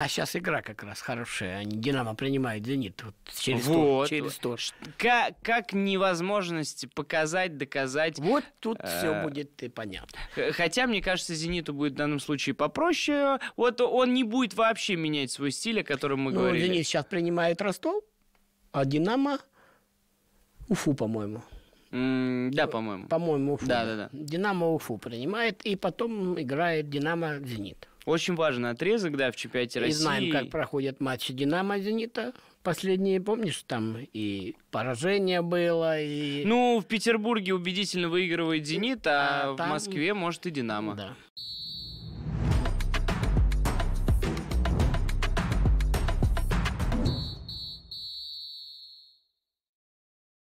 А сейчас игра как раз хорошая. Они а Динамо принимает Зенит вот, через вот. тур. Через тур. Как, как невозможность показать, доказать. Вот тут э- все будет и понятно. Хотя, мне кажется, Зениту будет в данном случае попроще. Вот он не будет вообще менять свой стиль, о котором мы ну, говорили. Зенит сейчас принимает Ростов, а Динамо Уфу, по-моему. Mm, да, э, по-моему. По-моему, Уфу. Да, да, да. Динамо Уфу принимает, и потом играет Динамо Зенит. Очень важный отрезок, да, в чемпионате России. И знаем, как проходят матчи «Динамо» «Зенита». Последние, помнишь, там и поражение было, и... Ну, в Петербурге убедительно выигрывает «Зенит», а, а там... в Москве, может, и «Динамо». Да.